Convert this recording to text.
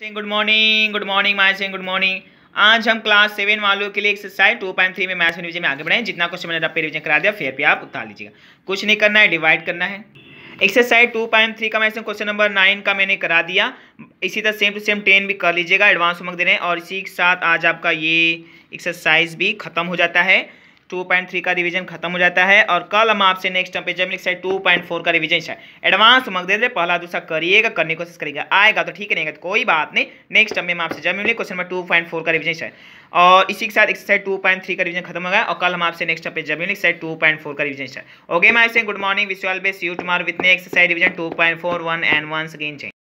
Singh good morning good morning my Singh good morning आज हम class seven वालों के लिए एक्सरसाइज टू पॉइंट थ्री में मैथ्स रिविजन में आगे बढ़ाएं जितना क्वेश्चन मैंने आपके रिविजन करा दिया फिर भी आप उतार लीजिएगा कुछ नहीं करना है डिवाइड करना है एक्सरसाइज टू पॉइंट थ्री का मैं क्वेश्चन नंबर नाइन का मैंने करा दिया इसी तरह सेम टू सेम टेन भी कर लीजिएगा एडवांस होमवर्क दे रहे हैं और इसी के साथ आज आपका ये एक्सरसाइज भी खत्म हो जाता है टू पॉइंट थ्री का रिवीजन खत्म हो जाता है और कल हम आपसे नेक्स्ट टर्म पे जब लिख साइड टू पॉइंट फोर का रिवीजन है एडवांस होमवर्क दे दे पहला दूसरा करिएगा करने की कोशिश करिएगा आएगा तो ठीक है तो कोई बात नहीं नेक्स्ट टर्म में हम आपसे जब मिले question number two point four का रिवीजन है और इसी के साथ एक्सरसाइज टू पॉइंट थ्री का रिवीजन खत्म हो गया और कल हम आपसे नेक्स्ट टर्म पे जब मिले एक्सरसाइज टू पॉइंट फोर का रिवीजन है ओके माई से गुड मॉर्निंग विश्वाल बेस यू टुमारो विथ ने exercise revision two point four one and one again